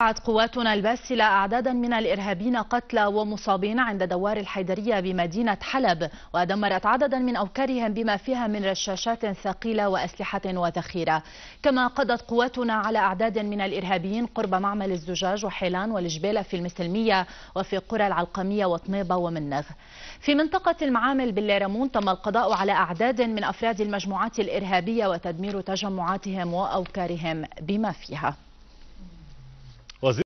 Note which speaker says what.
Speaker 1: وقعت قواتنا الباسلة أعدادا من الإرهابيين قتلى ومصابين عند دوار الحيدرية بمدينة حلب ودمرت عددا من أوكارهم بما فيها من رشاشات ثقيلة وأسلحة وذخيرة كما قضت قواتنا على أعداد من الإرهابيين قرب معمل الزجاج وحيلان والجبيلة في المسلمية وفي قرى العلقمية وطنيبة ومنغ في منطقة المعامل بالليرمون تم القضاء على أعداد من أفراد المجموعات الإرهابية وتدمير تجمعاتهم وأوكارهم بما فيها